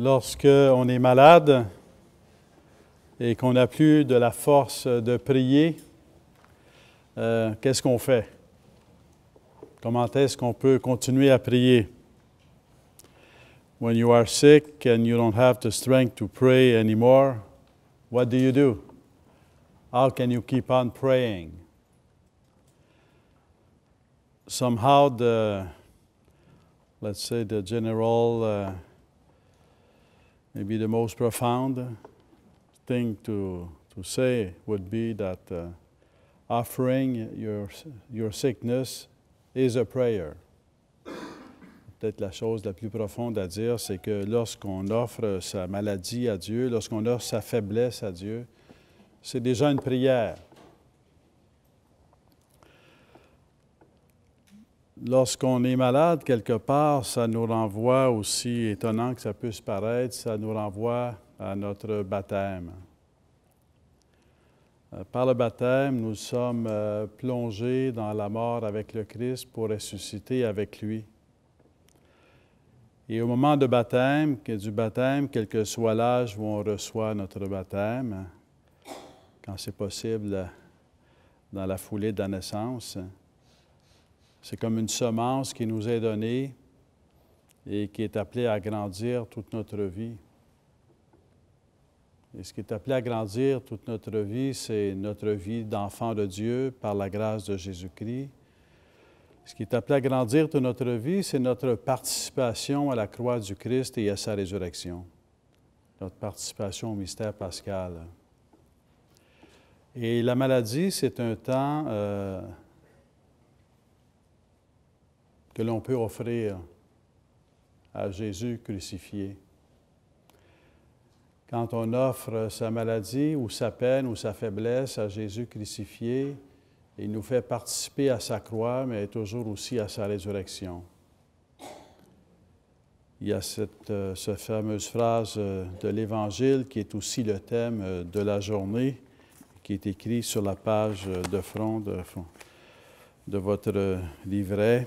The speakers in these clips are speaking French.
lorsqu'on est malade et qu'on n'a plus de la force de prier, euh, qu'est-ce qu'on fait? Comment est-ce qu'on peut continuer à prier? When you are sick and you don't have the strength to pray anymore, what do you do? How can you keep on praying? Somehow the, let's say the general uh, Peut-être la chose la plus profonde à dire, c'est que lorsqu'on offre sa maladie à Dieu, lorsqu'on offre sa faiblesse à Dieu, c'est déjà une prière. Lorsqu'on est malade quelque part, ça nous renvoie, aussi étonnant que ça puisse paraître, ça nous renvoie à notre baptême. Euh, par le baptême, nous sommes euh, plongés dans la mort avec le Christ pour ressusciter avec lui. Et au moment de baptême, du baptême, quel que soit l'âge où on reçoit notre baptême, quand c'est possible dans la foulée de la naissance, c'est comme une semence qui nous est donnée et qui est appelée à grandir toute notre vie. Et ce qui est appelé à grandir toute notre vie, c'est notre vie d'enfant de Dieu par la grâce de Jésus-Christ. Ce qui est appelé à grandir toute notre vie, c'est notre participation à la croix du Christ et à sa résurrection, notre participation au mystère pascal. Et la maladie, c'est un temps euh, que l'on peut offrir à Jésus crucifié. Quand on offre sa maladie ou sa peine ou sa faiblesse à Jésus crucifié, il nous fait participer à sa croix, mais toujours aussi à sa résurrection. Il y a cette, fameuse phrase de l'Évangile qui est aussi le thème de la journée, qui est écrit sur la page de front de, de votre livret.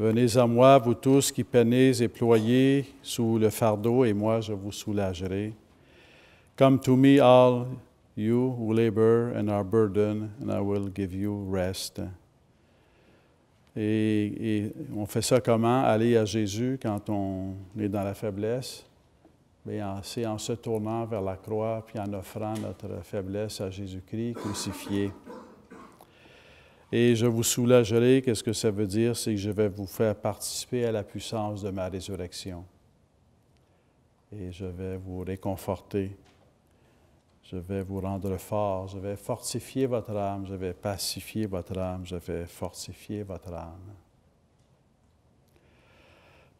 Venez à moi, vous tous qui peinez et ployez sous le fardeau, et moi je vous soulagerai. Come to me, all you who labor and are burdened, and I will give you rest. Et, on fait ça comment? Aller à Jésus quand on est dans la faiblesse. C'est en se tournant vers la croix, puis en offrant notre faiblesse à Jésus-Christ crucifié et je vous soulagerai. Qu'est-ce que ça veut dire? C'est que je vais vous faire participer à la puissance de ma résurrection. Et je vais vous réconforter. Je vais vous rendre fort. Je vais fortifier votre âme. Je vais pacifier votre âme. Je vais fortifier votre âme.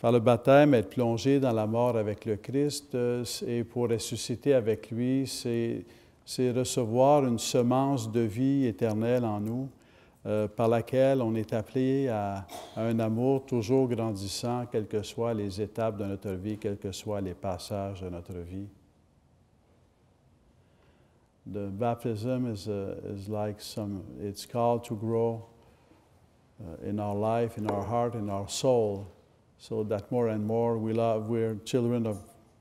Par le baptême, être plongé dans la mort avec le Christ euh, et pour ressusciter avec lui, c'est recevoir une semence de vie éternelle en nous Euh, par laquelle on est appelé à, à, un amour toujours grandissant, quelles que soient les étapes de notre vie, quels que soient les passages de notre vie. The baptism is, a, uh, is like some, it's called to grow uh, in our life, in our heart, in our soul, so that more and more we love, we're children of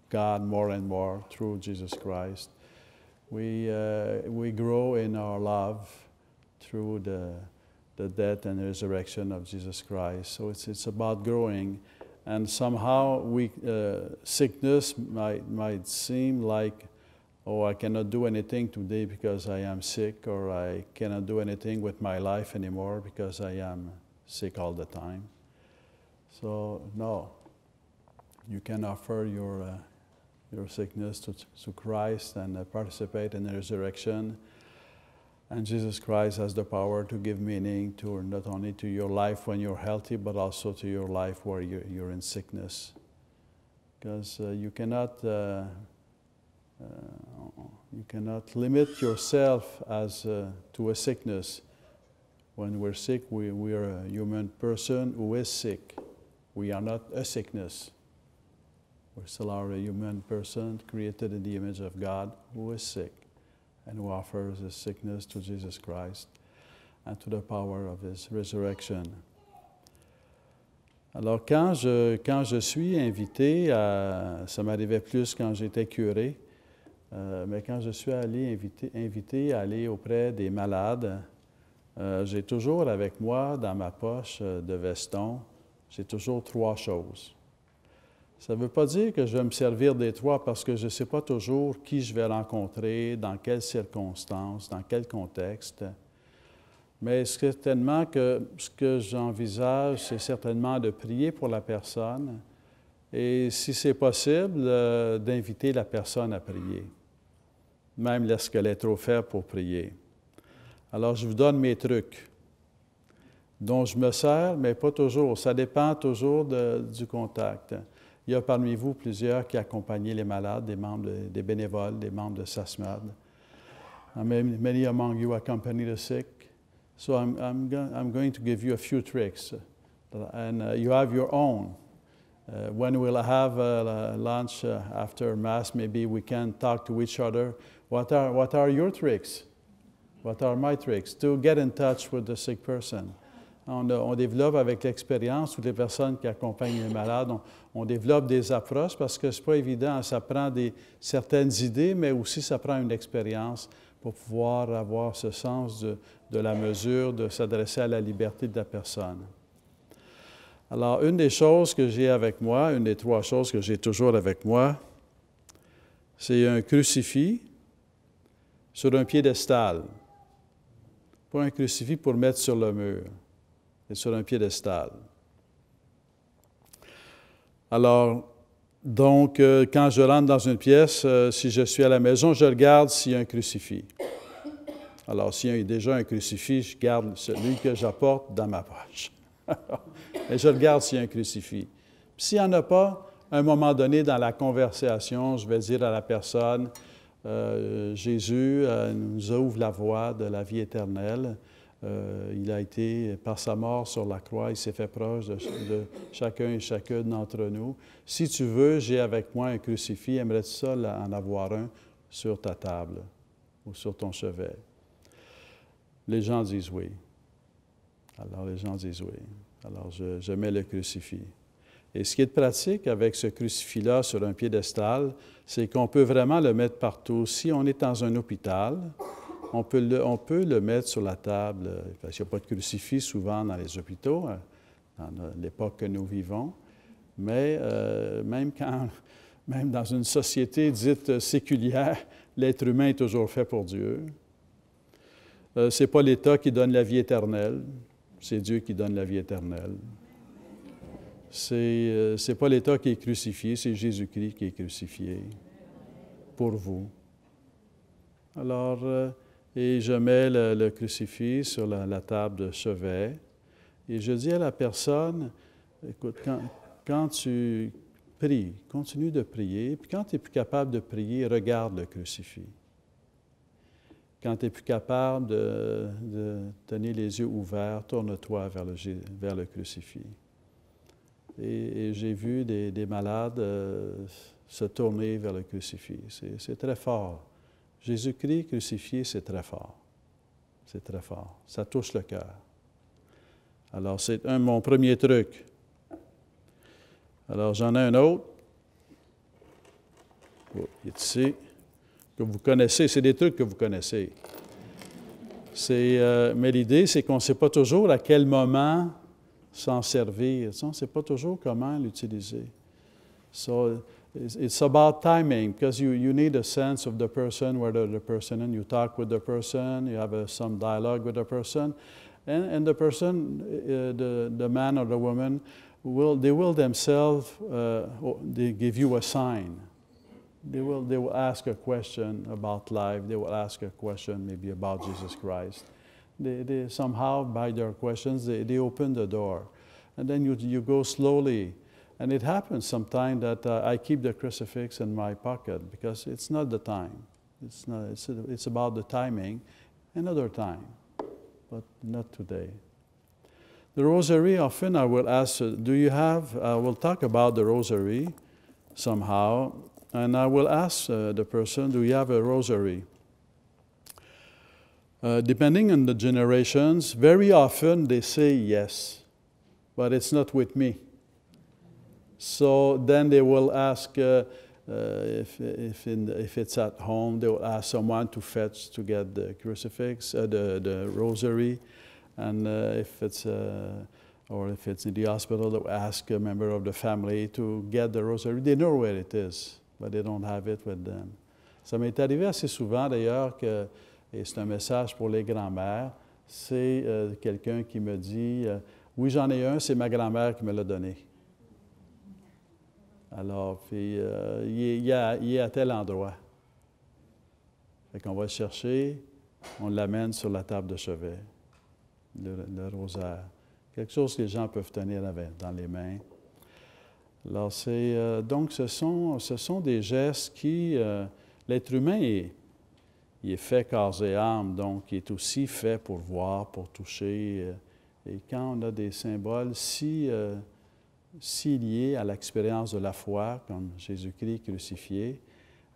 God more and more through Jesus Christ. We, uh, we grow in our love through the, the death and resurrection of Jesus Christ. So it's, it's about growing. And somehow we, uh, sickness might, might seem like, oh, I cannot do anything today because I am sick, or I cannot do anything with my life anymore because I am sick all the time. So, no, you can offer your, uh, your sickness to, to Christ and uh, participate in the resurrection and Jesus Christ has the power to give meaning to not only to your life when you're healthy, but also to your life where you're in sickness. Because uh, you cannot. Uh, uh, you cannot limit yourself as uh, to a sickness. When we're sick, we, we are a human person who is sick. We are not a sickness. We still are a human person created in the image of God who is sick. and offers his sickness to Jesus Christ and to the power of his resurrection. Alors quand je, quand je suis invité, à, ça m'arrivait plus quand j'étais curé, euh, mais quand je suis allé invité, invité à aller auprès des malades, euh, j'ai toujours avec moi dans ma poche euh, de veston, j'ai toujours trois choses. Ça ne veut pas dire que je vais me servir des trois parce que je ne sais pas toujours qui je vais rencontrer, dans quelles circonstances, dans quel contexte. Mais certainement que ce que j'envisage, c'est certainement de prier pour la personne et, si c'est possible, euh, d'inviter la personne à prier, même lorsqu'elle est trop faible pour prier. Alors, je vous donne mes trucs dont je me sers, mais pas toujours. Ça dépend toujours du contact. Il y a parmi vous plusieurs qui accompagnaient les malades, des membres, des bénévoles, des membres de SASMAD. many among you accompany the sick. So I'm, I'm, go I'm going to give you a few tricks. Uh, and uh, you have your own. Uh, when we'll have uh, lunch uh, after Mass, maybe we can talk to each other. What are, what are your tricks? What are my tricks? To get in touch with the sick person. On, développe avec l'expérience toutes les personnes qui accompagnent les malades, on, développe des approches parce que ce c'est pas évident. Ça prend des, certaines idées, mais aussi ça prend une expérience pour pouvoir avoir ce sens de, la mesure, de s'adresser à la liberté de la personne. Alors, une des choses que j'ai avec moi, une des trois choses que j'ai toujours avec moi, c'est un crucifix sur un piédestal. Pas un crucifix pour mettre sur le mur sur un piédestal. Alors, donc, euh, quand je rentre dans une pièce, euh, si je suis à la maison, je regarde s'il y a un crucifix. Alors, s'il y a déjà un crucifix, je garde celui que j'apporte dans ma poche. Et je regarde s'il y a un crucifix. S'il n'y en a pas, à un moment donné, dans la conversation, je vais dire à la personne, euh, Jésus nous ouvre la voie de la vie éternelle. Euh, il a été, par sa mort sur la croix, il s'est fait proche de, chacun et chacune d'entre nous. Si tu veux, j'ai avec moi un crucifix, aimerais-tu en avoir un sur ta table ou sur ton chevet? Les gens disent oui. Alors les gens disent oui. Alors je, je mets le crucifix. Et ce qui est pratique avec ce crucifix-là sur un piédestal, c'est qu'on peut vraiment le mettre partout. Si on est dans un hôpital, on peut, le, mettre sur la table, euh, parce qu'il n'y a pas de crucifix souvent dans les hôpitaux, hein, dans l'époque que nous vivons. Mais euh, même, quand, même dans une société dite séculière, l'être humain est toujours fait pour Dieu. Euh, Ce n'est pas l'État qui donne la vie éternelle, c'est Dieu qui donne la vie éternelle. Ce n'est pas l'État qui est crucifié, c'est Jésus-Christ qui est crucifié pour vous. Alors, et je mets le, crucifix sur la, table de chevet. Et je dis à la personne, écoute, quand, tu pries, continue de prier. Puis quand tu es plus capable de prier, regarde le crucifix. Quand tu es plus capable de, tenir les yeux ouverts, tourne-toi vers le, crucifix. Et, j'ai vu des, malades euh, se tourner vers le crucifix. C'est très fort. Jésus-Christ crucifié, c'est très fort. C'est très fort. Ça touche le cœur. Alors, c'est un mon premier truc. Alors, j'en ai un autre. Oh, il est ici. Que vous connaissez. C'est des trucs que vous connaissez. Euh, mais l'idée, c'est qu'on ne sait pas toujours à quel moment s'en servir. On ne sait pas toujours comment l'utiliser. Ça... it's, it's about timing because you, you need a sense of the person, whether the person and you talk with the person, you have a, some dialogue with the person, and, and the person, uh, the, the man or the woman, will, they will themselves, uh, they give you a sign. They will, they will ask a question about life. They will ask a question maybe about Jesus Christ. They, they somehow, by their questions, they, they open the door. And then you, you go slowly and it happens sometimes that uh, I keep the crucifix in my pocket because it's not the time. It's, not, it's, it's about the timing, another time, but not today. The rosary, often I will ask, uh, do you have, I uh, will talk about the rosary somehow, and I will ask uh, the person, do you have a rosary? Uh, depending on the generations, very often they say yes, but it's not with me. So then they will ask uh, uh, if, if, in, if, it's at home, they will ask someone to fetch to get the crucifix, uh, the, the rosary. And if it's, or if it's in the hospital, they will ask a member of the family to get the rosary. They know where it is, but they don't have it with them. Ça m'est arrivé assez souvent d'ailleurs que, et c'est un message pour les grands-mères, c'est euh, quelqu'un qui me dit, euh, oui j'en ai un, c'est ma grand-mère qui me l'a donné. Alors, puis, euh, il, est, à, tel endroit. Fait qu'on va le chercher, on l'amène sur la table de chevet, le, rosaire. Quelque chose que les gens peuvent tenir dans les mains. Là, c'est, euh, donc, ce sont, ce sont des gestes qui. Euh, l'être humain est, il est fait corps et âme, donc il est aussi fait pour voir, pour toucher. Et quand on a des symboles, si si lié à l'expérience de la foi, comme Jésus-Christ crucifié,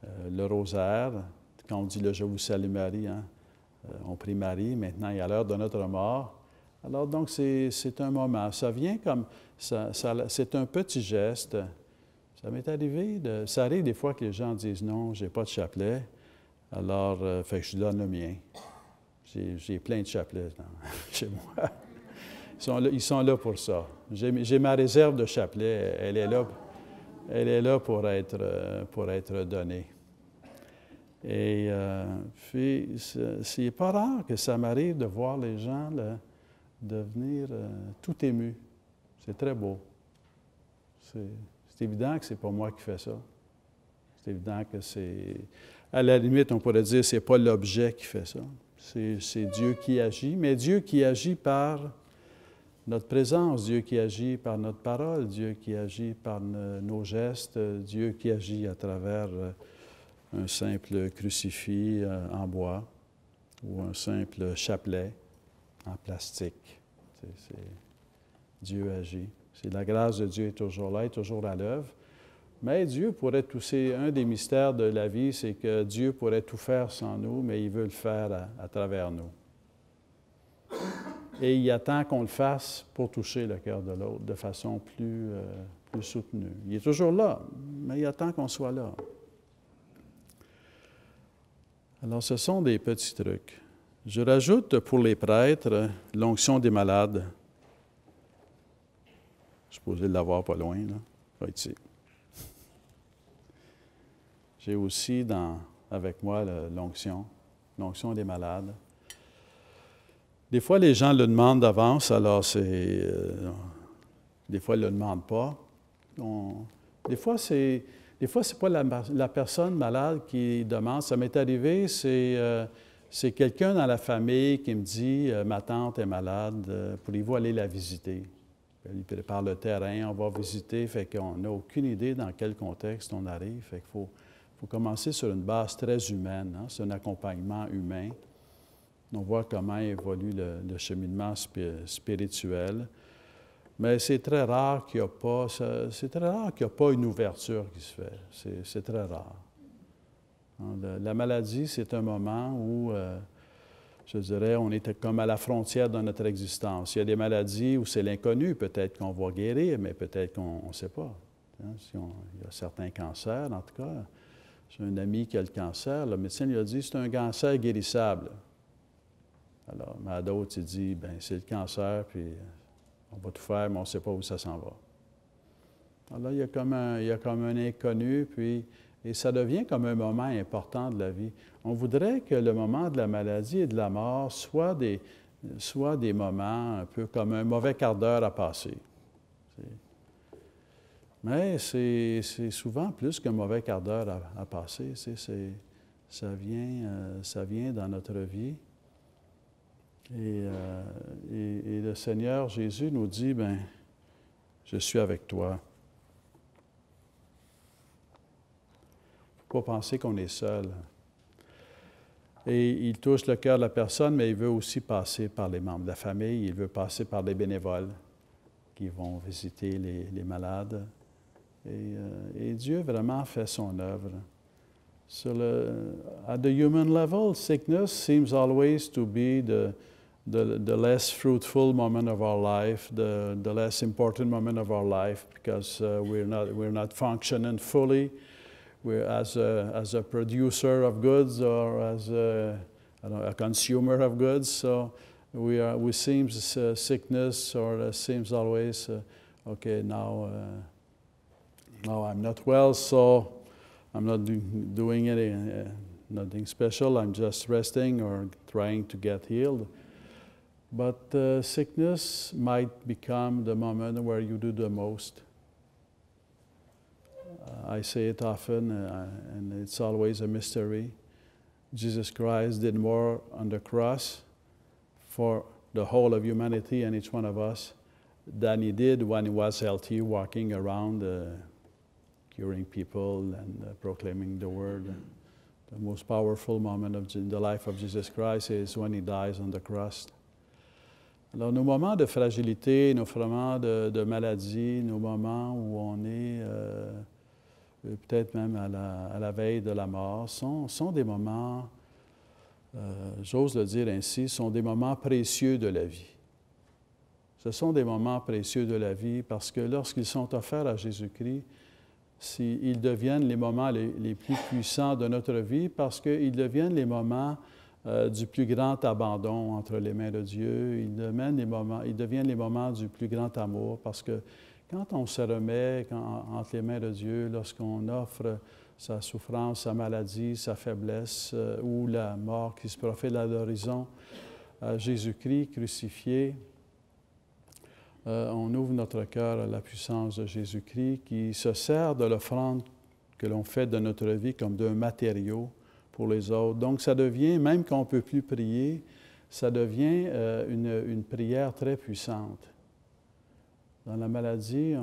euh, le rosaire, quand on dit le Je vous salue Marie, hein, euh, on prie Marie maintenant il y à l'heure de notre mort. Alors donc c'est un moment, ça vient comme, c'est un petit geste. Ça m'est arrivé, de, ça arrive des fois que les gens disent non, j'ai pas de chapelet, alors euh, fait je donne le mien. J'ai plein de chapelets chez moi. Ils sont là, pour ça. J'ai ma réserve de chapelet, elle est là, elle est là pour, être, euh, pour être donnée. Et euh, puis, c'est pas rare que ça m'arrive de voir les gens devenir euh, tout émus. C'est très beau. C'est évident que c'est pas moi qui fais ça. C'est évident que c'est... À la limite, on pourrait dire que ce n'est pas l'objet qui fait ça. C'est Dieu qui agit, mais Dieu qui agit par notre présence, Dieu qui agit par notre parole, Dieu qui agit par nos gestes, Dieu qui agit à travers euh, un simple crucifix euh, en bois ou un simple chapelet en plastique. Dieu agit. la grâce de Dieu est toujours là, est toujours à l'œuvre. Mais Dieu pourrait tout, un des mystères de la vie, c'est que Dieu pourrait tout faire sans nous, mais il veut le faire à travers nous et il attend qu'on le fasse pour toucher le cœur de l'autre de façon euh, plus, soutenue. Il est toujours là, mais il attend qu'on soit là. Alors, ce sont des petits trucs. Je rajoute pour les prêtres l'onction des malades. Je suis supposé l'avoir pas loin, là. J'ai aussi avec moi l'onction, l'onction des malades. Des fois, les gens le demandent d'avance, alors c'est. Euh, des fois, ils ne le demandent pas. des fois, c'est. Des fois, ce n'est pas la, personne malade qui demande. Ça m'est arrivé, c'est euh, quelqu'un dans la famille qui me dit euh, Ma tante est malade, pourriez-vous aller la visiter ben, Il prépare le terrain, on va visiter, fait qu'on n'a aucune idée dans quel contexte on arrive. Fait qu'il faut, commencer sur une base très humaine. Hein. C'est un accompagnement humain. On voit comment évolue le, cheminement spirituel. Mais c'est très rare qu'il n'y a pas, c'est très rare qu'il y a pas une ouverture qui se fait. C'est, très rare. Hein, la maladie, c'est un moment où, euh, je dirais, on est comme à la frontière de notre existence. Il y a des maladies où c'est l'inconnu, peut-être qu'on va guérir, mais peut-être qu'on ne sait pas. Hein, si il y a certains cancers, en tout cas. J'ai un ami qui a le cancer. Le médecin lui a dit, c'est un cancer guérissable. Alors, mais à il dit, ben c'est le cancer, puis euh, on va tout faire, mais on ne sait pas où ça s'en va. Alors il y a comme un, il y a comme un inconnu, puis et ça devient comme un moment important de la vie. On voudrait que le moment de la maladie et de la mort soit des, moments un peu comme un mauvais quart d'heure à passer. Mais c'est souvent plus qu'un mauvais quart d'heure à, passer. ça, vient, euh, ça vient dans notre vie. Euh, et, le Seigneur Jésus nous dit, ben, je suis avec toi. Il ne faut pas penser qu'on est seul. Et il touche le cœur de la personne, mais il veut aussi passer par les membres de la famille, il veut passer par les bénévoles qui vont visiter les, malades. Et, euh, et Dieu vraiment fait son œuvre. So uh, at the human level, sickness seems always to be the, the, the less fruitful moment of our life, the, the less important moment of our life because uh, we're, not, we're not functioning fully. We're as a, as a producer of goods or as a, know, a consumer of goods. So we, are, we seems uh, sickness or uh, seems always, uh, okay, now, uh, now I'm not well, so I'm not do, doing anything uh, nothing special. I'm just resting or trying to get healed. But uh, sickness might become the moment where you do the most. Uh, I say it often, uh, and it's always a mystery. Jesus Christ did more on the cross for the whole of humanity and each one of us than he did when he was healthy, walking around. Uh, people and uh, proclaiming the word. the most powerful moment the life of Jesus Christ is when he dies on the cross. Alors, nos moments de fragilité, nos moments de, maladie, nos moments où on est euh, euh, peut-être même à la, veille de la mort, sont, des moments, euh, j'ose le dire ainsi, sont des moments précieux de la vie. Ce sont des moments précieux de la vie parce que lorsqu'ils sont offerts à Jésus-Christ, ils deviennent les moments les, plus puissants de notre vie parce qu'ils deviennent les moments euh, du plus grand abandon entre les mains de Dieu. Ils, les moments, ils deviennent les moments du plus grand amour parce que quand on se remet entre les mains de Dieu, lorsqu'on offre sa souffrance, sa maladie, sa faiblesse euh, ou la mort qui se profile à l'horizon, euh, Jésus-Christ crucifié, euh, on ouvre notre cœur à la puissance de Jésus-Christ qui se sert de l'offrande que l'on fait de notre vie comme d'un matériau pour les autres. Donc ça devient, même qu'on ne peut plus prier, ça devient euh, une, prière très puissante. Dans la maladie,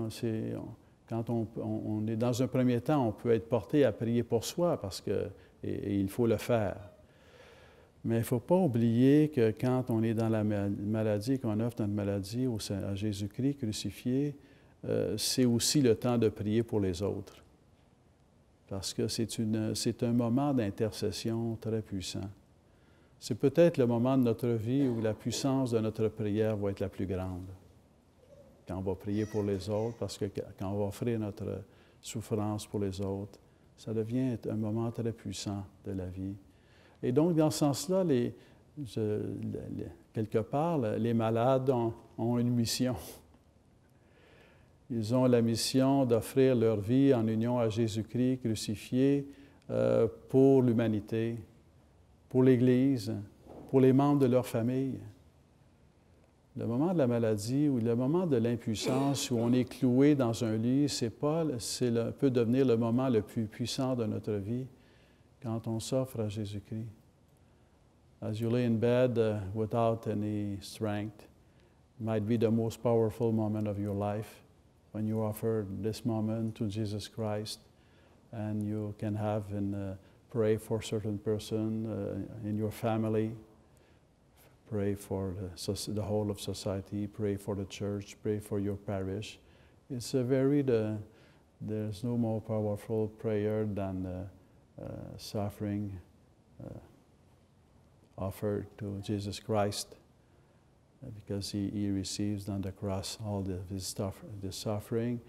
quand on, est dans un premier temps, on peut être porté à prier pour soi parce que il faut le faire. Mais il ne faut pas oublier que quand on est dans la maladie, qu'on offre notre maladie à Jésus-Christ crucifié, euh, c'est aussi le temps de prier pour les autres. Parce que c'est un moment d'intercession très puissant. C'est peut-être le moment de notre vie où la puissance de notre prière va être la plus grande. Quand on va prier pour les autres, parce que quand on va offrir notre souffrance pour les autres, ça devient un moment très puissant de la vie. Et donc, dans ce sens-là, les, quelque part, les malades ont, une mission. Ils ont la mission d'offrir leur vie en union à Jésus-Christ crucifié euh, pour l'humanité, pour l'Église, pour les membres de leur famille. Le moment de la maladie ou le moment de l'impuissance où on est cloué dans un lit, c'est pas, c'est peut devenir le moment le plus puissant de notre vie. quand on s'offre à Jésus-Christ. As you lay in bed uh, without any strength, might be the most powerful moment of your life when you offer this moment to Jesus Christ and you can have and uh, pray for certain person uh, in your family, pray for the, the, whole of society, pray for the church, pray for your parish. It's a very, the, there's no more powerful prayer than uh, uh, suffering uh, offered to Jesus Christ uh, because he, he receives on the cross all the, his the suffering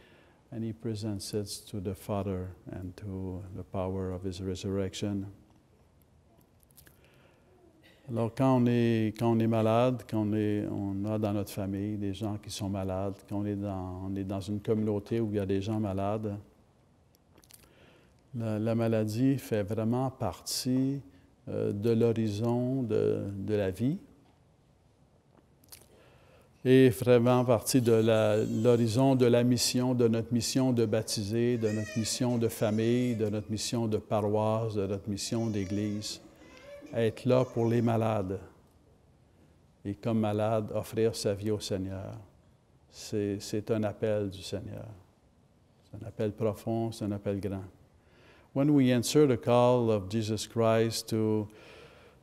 and he presents it to the Father and to the power of his resurrection. Alors quand on est, quand on est malade, quand on, est, on a dans notre famille des gens qui sont malades, quand on est dans, on est dans une communauté où il y a des gens malades, la, maladie fait vraiment partie euh, de l'horizon de, la vie et vraiment partie de l'horizon de la mission, de notre mission de baptiser, de notre mission de famille, de notre mission de paroisse, de notre mission d'église. Être là pour les malades et comme malade, offrir sa vie au Seigneur. C'est un appel du Seigneur. C'est un appel profond, c'est un appel grand. when we answer the call of Jesus Christ to,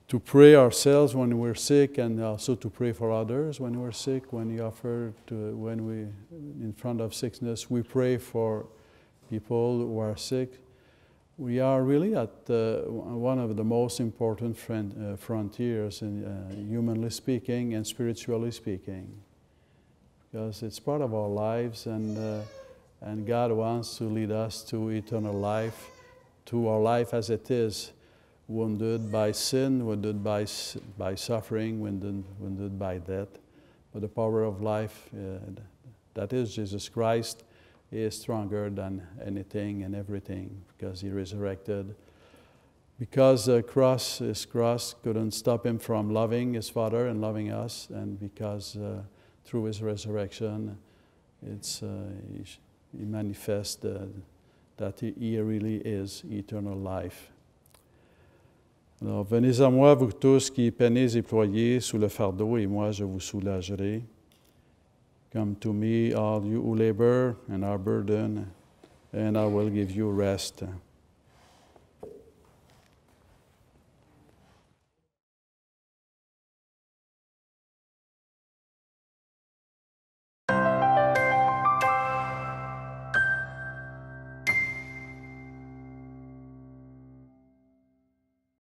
to pray ourselves when we're sick and also to pray for others when we're sick, when we offer to, when we, in front of sickness, we pray for people who are sick. We are really at uh, one of the most important friend, uh, frontiers, in, uh, humanly speaking and spiritually speaking, because it's part of our lives, and, uh, and God wants to lead us to eternal life to our life as it is, wounded by sin, wounded by, by suffering, wounded, wounded by death. But the power of life, uh, that is Jesus Christ, is stronger than anything and everything because he resurrected. Because the cross, his cross, couldn't stop him from loving his Father and loving us, and because uh, through his resurrection, it's, uh, he, he manifests the that here really is eternal life. Alors, venez à moi, vous tous qui peinez et ployez sous le fardeau, et moi je vous soulagerai. Come to me, all you who labor and are burdened, and I will give you rest.